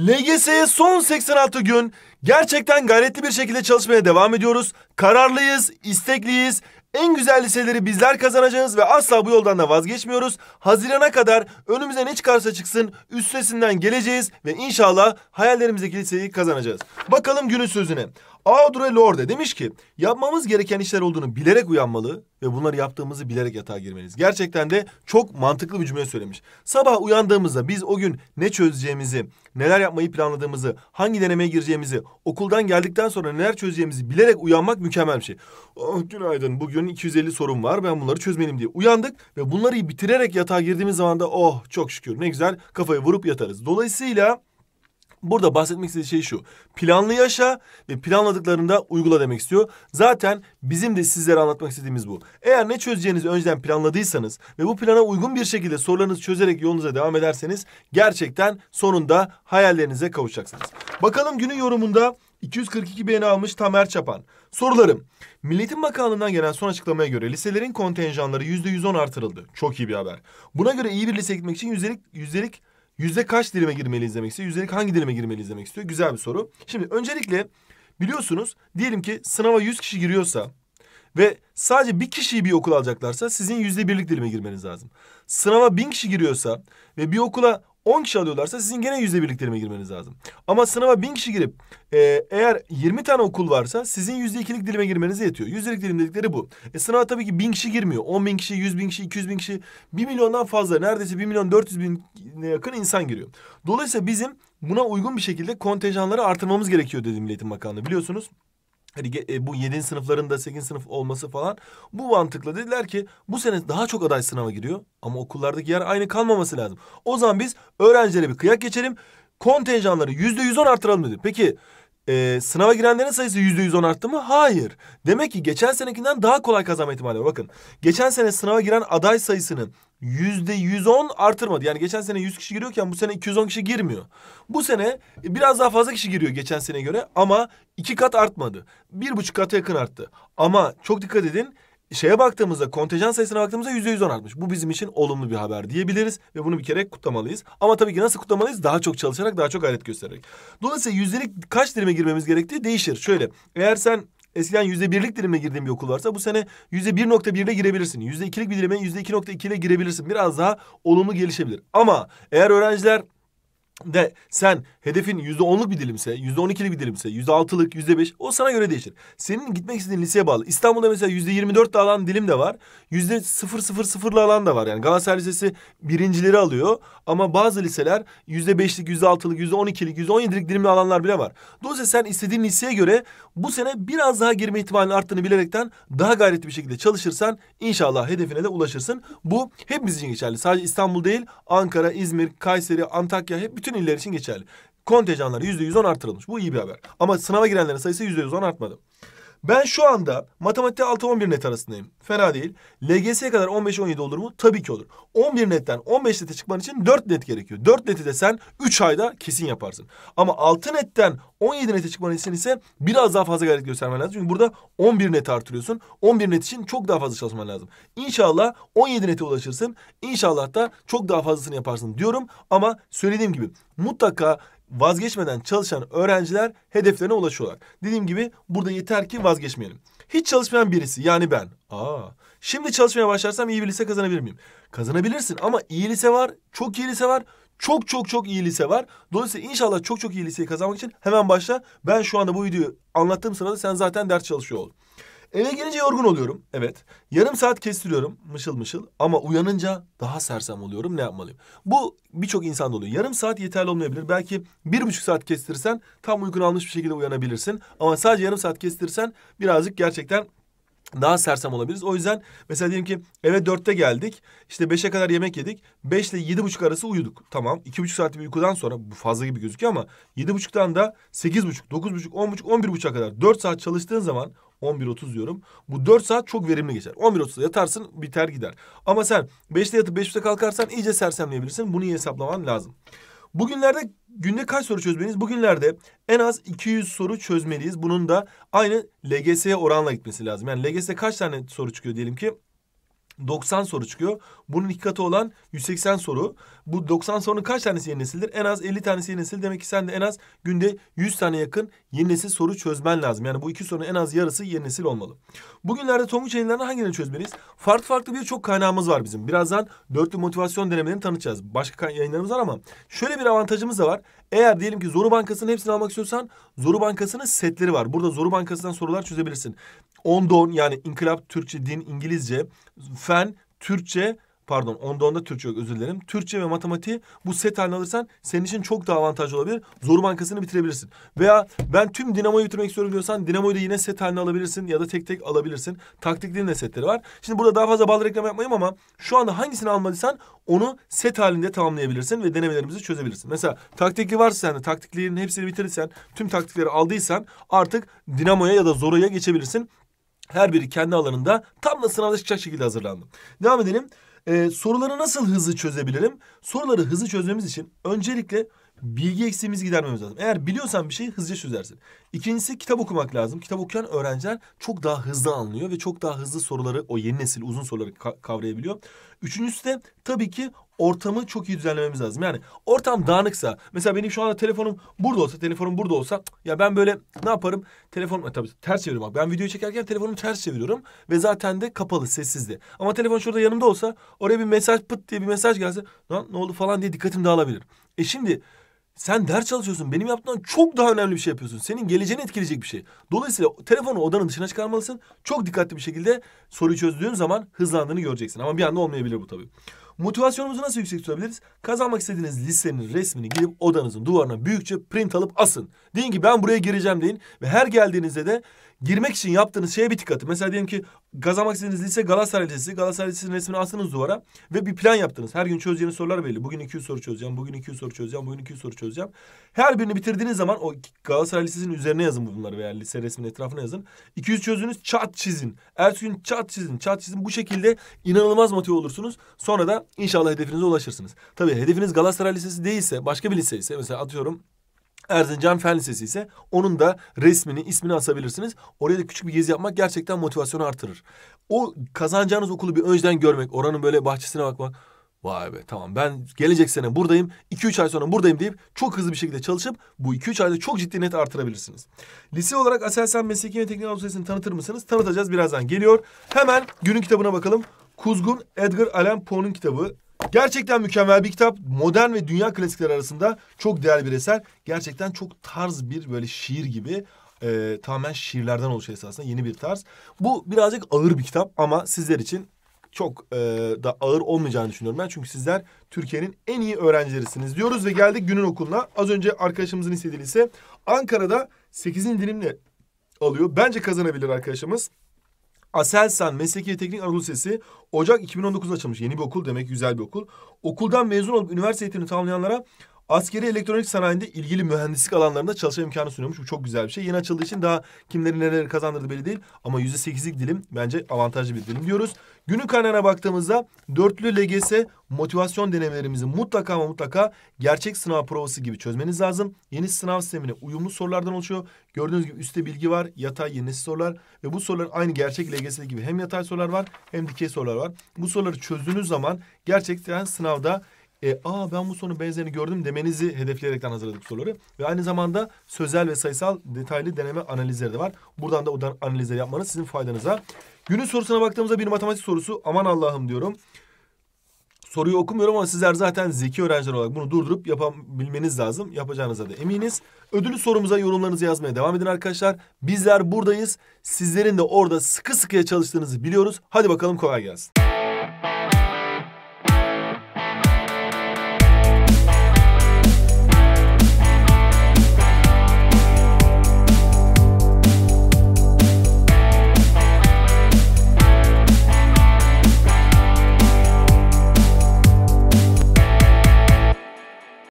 LGS'ye son 86 gün gerçekten gayretli bir şekilde çalışmaya devam ediyoruz. Kararlıyız, istekliyiz. En güzel liseleri bizler kazanacağız ve asla bu yoldan da vazgeçmiyoruz. Hazirana kadar önümüze ne çıkarsa çıksın üstesinden geleceğiz ve inşallah hayallerimizdeki liseyi kazanacağız. Bakalım günün sözüne. Audre Lorde demiş ki yapmamız gereken işler olduğunu bilerek uyanmalı ve bunları yaptığımızı bilerek yatağa girmeliyiz. Gerçekten de çok mantıklı bir cümle söylemiş. Sabah uyandığımızda biz o gün ne çözeceğimizi, neler yapmayı planladığımızı, hangi denemeye gireceğimizi, okuldan geldikten sonra neler çözeceğimizi bilerek uyanmak mükemmel bir şey. Oh, günaydın bugün 250 sorum var ben bunları çözmeliyim diye uyandık ve bunları bitirerek yatağa girdiğimiz zaman da oh çok şükür ne güzel kafayı vurup yatarız. Dolayısıyla Burada bahsetmek istediği şey şu. Planlı yaşa ve planladıklarında uygula demek istiyor. Zaten bizim de sizlere anlatmak istediğimiz bu. Eğer ne çözeceğinizi önceden planladıysanız ve bu plana uygun bir şekilde sorularınızı çözerek yolunuza devam ederseniz gerçekten sonunda hayallerinize kavuşacaksınız. Bakalım günün yorumunda 242 beğeni almış Tamer Çapan. Sorularım. Milletin Bakanlığı'ndan gelen son açıklamaya göre liselerin kontenjanları %110 artırıldı. Çok iyi bir haber. Buna göre iyi bir lise gitmek için yüzdelik, yüzdelik yüzde kaç dilime girmeli izlemek istiyor. Yüzdelik hangi dilime girmeli izlemek istiyor. Güzel bir soru. Şimdi öncelikle biliyorsunuz diyelim ki sınava 100 kişi giriyorsa ve sadece bir kişiyi bir okul alacaklarsa sizin yüzde birlik dilime girmeniz lazım. Sınava 1000 kişi giriyorsa ve bir okula 10 kişi alıyorlarsa sizin gene yüzde birliklerime girmeniz lazım. Ama sınava 1000 kişi girip e, eğer 20 tane okul varsa sizin yüzde ikilik dilime girmenize yetiyor. Yüzdelik dilim dedikleri bu. E, sınava tabii ki 1000 kişi girmiyor. 10 bin kişi, 100 bin kişi, 200 bin kişi, 1 milyondan fazla neredeyse 1 milyon 400 bin yakın insan giriyor. Dolayısıyla bizim buna uygun bir şekilde kontenjanları artırmamız gerekiyor dedim Milli Eğitim Bakanlığı biliyorsunuz. Hani bu 7. sınıfların da 8. sınıf olması falan bu mantıkla dediler ki bu sene daha çok aday sınava giriyor ama okullardaki yer aynı kalmaması lazım. O zaman biz öğrencilere bir kıyak geçelim kontenjanları yüzde yüz on artıralım dedi. Peki e, sınava girenlerin sayısı yüzde yüz on arttı mı? Hayır. Demek ki geçen senekinden daha kolay kazanma ihtimali var. Bakın geçen sene sınava giren aday sayısının yüzde yüz on artırmadı. Yani geçen sene yüz kişi giriyorken bu sene iki yüz on kişi girmiyor. Bu sene e, biraz daha fazla kişi giriyor geçen seneye göre ama iki kat artmadı. Bir buçuk kata yakın arttı. Ama çok dikkat edin şeye baktığımızda kontenjan sayısına baktığımızda yüzde yüz artmış. Bu bizim için olumlu bir haber diyebiliriz ve bunu bir kere kutlamalıyız. Ama tabii ki nasıl kutlamalıyız? Daha çok çalışarak, daha çok gayret göstererek. Dolayısıyla yüzdelik kaç dilime girmemiz gerektiği değişir. Şöyle eğer sen Eskiden yüzde birlik dilime girdiğin bir okul varsa bu sene yüzde bir nokta birle girebilirsin. Yüzde ikilik bir dilime yüzde iki nokta ikiyle girebilirsin. Biraz daha olumlu gelişebilir. Ama eğer öğrenciler de sen hedefin yüzde onluk bir dilimse, yüzde on ikilik bir dilimse, yüzde altılık, yüzde beş o sana göre değişir. Senin gitmek istediğin liseye bağlı. İstanbul'da mesela yüzde yirmi dört alan dilim de var. Yüzde sıfır sıfır sıfırla alan da var. Yani Galatasaray Lisesi birincileri alıyor. Ama bazı liseler yüzde beşlik, yüzde altılık, yüzde on ikilik, yüzde on yedilik dilimle alanlar bile var. Dolayısıyla sen istediğin liseye göre bu sene biraz daha girme ihtimalinin arttığını bilerekten daha gayretli bir şekilde çalışırsan inşallah hedefine de ulaşırsın. Bu hepimiz için geçerli. Sadece İstanbul değil, Ankara, İzmir, Kayseri, Antakya hep bütün bütün iller için geçerli. Kontenjanları yüzde yüz on artırılmış. Bu iyi bir haber. Ama sınava girenlerin sayısı yüzde yüz on artmadı. Ben şu anda matematikte 6-11 net arasındayım. Fena değil. LGS'ye kadar 15-17 olur mu? Tabii ki olur. 11 netten 15 nete çıkman için 4 net gerekiyor. 4 neti de sen 3 ayda kesin yaparsın. Ama 6 netten 17 nete çıkman için ise biraz daha fazla gayret göstermen lazım. Çünkü burada 11 net artırıyorsun. 11 net için çok daha fazla çalışman lazım. İnşallah 17 nete ulaşırsın. İnşallah da çok daha fazlasını yaparsın diyorum. Ama söylediğim gibi mutlaka vazgeçmeden çalışan öğrenciler hedeflerine ulaşıyorlar. Dediğim gibi burada yeter ki vazgeçmeyelim. Hiç çalışmayan birisi yani ben. Aa, şimdi çalışmaya başlarsam iyi bir lise kazanabilir miyim? Kazanabilirsin ama iyi lise var, çok iyi lise var, çok çok çok iyi lise var. Dolayısıyla inşallah çok çok iyi liseyi kazanmak için hemen başla. Ben şu anda bu videoyu anlattığım sırada sen zaten ders çalışıyor ol. Eve gelince yorgun oluyorum. Evet. Yarım saat kestiriyorum mışıl mışıl ama uyanınca daha sersem oluyorum. Ne yapmalıyım? Bu birçok insan oluyor. Yarım saat yeterli olmayabilir. Belki bir buçuk saat kestirsen tam uykunu almış bir şekilde uyanabilirsin. Ama sadece yarım saat kestirsen birazcık gerçekten daha sersem olabiliriz. O yüzden mesela diyelim ki eve dörtte geldik. İşte beşe kadar yemek yedik. Beş ile yedi buçuk arası uyuduk. Tamam. iki buçuk saat bir uykudan sonra bu fazla gibi gözüküyor ama yedi buçuktan da sekiz buçuk, dokuz buçuk, on buçuk, on bir buçuk kadar dört saat çalıştığın zaman 11.30 diyorum. Bu 4 saat çok verimli geçer. 11.30'da yatarsın biter gider. Ama sen 5'te yatıp 5.30'da kalkarsan iyice sersemleyebilirsin. Bunu iyi hesaplaman lazım. Bugünlerde günde kaç soru çözmeliyiz? Bugünlerde en az 200 soru çözmeliyiz. Bunun da aynı LGS'ye oranla gitmesi lazım. Yani LGS kaç tane soru çıkıyor diyelim ki? 90 soru çıkıyor. Bunun iki katı olan 180 soru. Bu 90 sorunun kaç tanesi yeni nesildir? En az 50 tanesi yeni nesil. Demek ki sen de en az günde 100 tane yakın yeni nesil soru çözmen lazım. Yani bu iki sorunun en az yarısı yeni nesil olmalı. Bugünlerde Tonguç yayınlarına hangilerini çözmeliyiz? Farklı farklı birçok kaynağımız var bizim. Birazdan dörtlü motivasyon denemelerini tanıtacağız. Başka yayınlarımız var ama şöyle bir avantajımız da var. Eğer diyelim ki Zoru Bankası'nın hepsini almak istiyorsan Zoru Bankası'nın setleri var. Burada Zoru Bankası'ndan sorular çözebilirsin. Ondon yani İnkılap, Türkçe, Din, İngilizce, Fen, Türkçe, pardon onda onda Türkçe yok özür dilerim. Türkçe ve matematiği bu set haline alırsan senin için çok daha avantajlı olabilir. Zor bankasını bitirebilirsin. Veya ben tüm Dinamo'yu bitirmek istiyorum diyorsan Dinamo'yu da yine set haline alabilirsin ya da tek tek alabilirsin. Taktiklerin de setleri var. Şimdi burada daha fazla bal reklam yapmayayım ama şu anda hangisini almadıysan onu set halinde tamamlayabilirsin ve denemelerimizi çözebilirsin. Mesela taktikli varsa sende taktiklerin hepsini bitirirsen, tüm taktikleri aldıysan artık Dinamo'ya ya da zoraya geçebilirsin. Her biri kendi alanında tam da sınavda çıkacak şekilde hazırlandım. Devam edelim. Ee, soruları nasıl hızlı çözebilirim? Soruları hızlı çözmemiz için öncelikle bilgi eksiğimizi gidermemiz lazım. Eğer biliyorsan bir şeyi hızlıca çözersin. İkincisi kitap okumak lazım. Kitap okuyan öğrenciler çok daha hızlı anlıyor ve çok daha hızlı soruları o yeni nesil uzun soruları ka- kavrayabiliyor. Üçüncüsü de tabii ki ortamı çok iyi düzenlememiz lazım. Yani ortam dağınıksa mesela benim şu anda telefonum burada olsa telefonum burada olsa ya ben böyle ne yaparım? Telefonum e, tabii ters çeviriyorum bak ben video çekerken telefonumu ters çeviriyorum ve zaten de kapalı sessizdi. Ama telefon şurada yanımda olsa oraya bir mesaj pıt diye bir mesaj gelse lan ne oldu falan diye dikkatim dağılabilir. E şimdi sen ders çalışıyorsun. Benim yaptığımdan çok daha önemli bir şey yapıyorsun. Senin geleceğini etkileyecek bir şey. Dolayısıyla telefonu odanın dışına çıkarmalısın. Çok dikkatli bir şekilde soruyu çözdüğün zaman hızlandığını göreceksin. Ama bir anda olmayabilir bu tabii. Motivasyonumuzu nasıl yüksek tutabiliriz? Kazanmak istediğiniz lisenin resmini gidip odanızın duvarına büyükçe print alıp asın. Deyin ki ben buraya gireceğim deyin ve her geldiğinizde de girmek için yaptığınız şeye bir tık atın. Mesela diyelim ki kazanmak istediğiniz lise Galatasaray Lisesi. Galatasaray Lisesi'nin resmini asınız duvara ve bir plan yaptınız. Her gün çözeceğiniz sorular belli. Bugün 200 soru çözeceğim, bugün 200 soru çözeceğim, bugün 200 soru çözeceğim. Her birini bitirdiğiniz zaman o Galatasaray Lisesi'nin üzerine yazın bunları veya lise resminin etrafına yazın. 200 çözdünüz çat çizin. Ertesi gün çat çizin, çat çizin. Bu şekilde inanılmaz motive olursunuz. Sonra da İnşallah hedefinize ulaşırsınız. Tabii hedefiniz Galatasaray Lisesi değilse başka bir lise ise mesela atıyorum Erzincan Fen Lisesi ise onun da resmini, ismini asabilirsiniz. Oraya da küçük bir gezi yapmak gerçekten motivasyonu artırır. O kazanacağınız okulu bir önceden görmek, oranın böyle bahçesine bakmak. Vay be tamam ben gelecek sene buradayım, 2-3 ay sonra buradayım deyip çok hızlı bir şekilde çalışıp bu 2-3 ayda çok ciddi net artırabilirsiniz. Lise olarak Aselsan Mesleki ve Teknik Anadolu Lisesi'ni tanıtır mısınız? Tanıtacağız birazdan geliyor. Hemen günün kitabına bakalım. Kuzgun Edgar Allan Poe'nun kitabı. Gerçekten mükemmel bir kitap. Modern ve dünya klasikleri arasında çok değerli bir eser. Gerçekten çok tarz bir böyle şiir gibi e, tamamen şiirlerden oluşan esasında yeni bir tarz. Bu birazcık ağır bir kitap ama sizler için çok e, da ağır olmayacağını düşünüyorum ben. Çünkü sizler Türkiye'nin en iyi öğrencilerisiniz diyoruz ve geldik günün okuluna. Az önce arkadaşımızın istediği ise Ankara'da 8. dilimle alıyor. Bence kazanabilir arkadaşımız. Aselsan Mesleki ve Teknik Anadolu Lisesi Ocak 2019'da açılmış. Yeni bir okul demek, güzel bir okul. Okuldan mezun olup üniversite eğitimini tamamlayanlara Askeri elektronik sanayinde ilgili mühendislik alanlarında çalışma imkanı sunuyormuş. Bu çok güzel bir şey. Yeni açıldığı için daha kimlerin neleri kazandırdı belli değil. Ama yüzde sekizlik dilim bence avantajlı bir dilim diyoruz. Günün kaynağına baktığımızda dörtlü LGS motivasyon denemelerimizi mutlaka ama mutlaka gerçek sınav provası gibi çözmeniz lazım. Yeni sınav sistemine uyumlu sorulardan oluşuyor. Gördüğünüz gibi üstte bilgi var, yatay yeni sorular ve bu sorular aynı gerçek LGS gibi hem yatay sorular var hem dikey sorular var. Bu soruları çözdüğünüz zaman gerçekten sınavda e, aa ben bu sorunun benzerini gördüm demenizi hedefleyerekten hazırladık soruları. Ve aynı zamanda sözel ve sayısal detaylı deneme analizleri de var. Buradan da o analizleri yapmanız sizin faydanıza. Günün sorusuna baktığımızda bir matematik sorusu. Aman Allah'ım diyorum. Soruyu okumuyorum ama sizler zaten zeki öğrenciler olarak bunu durdurup yapabilmeniz lazım. Yapacağınıza da eminiz. Ödülü sorumuza yorumlarınızı yazmaya devam edin arkadaşlar. Bizler buradayız. Sizlerin de orada sıkı sıkıya çalıştığınızı biliyoruz. Hadi bakalım kolay gelsin.